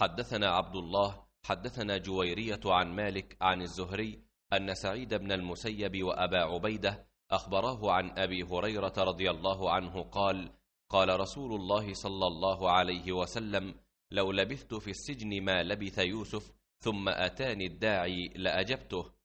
حدثنا عبد الله حدثنا جويرية عن مالك عن الزهري أن سعيد بن المسيب وأبا عبيدة أخبراه عن أبي هريرة رضي الله عنه قال قال رسول الله صلى الله عليه وسلم لو لبثت في السجن ما لبث يوسف ثم أتاني الداعي لأجبته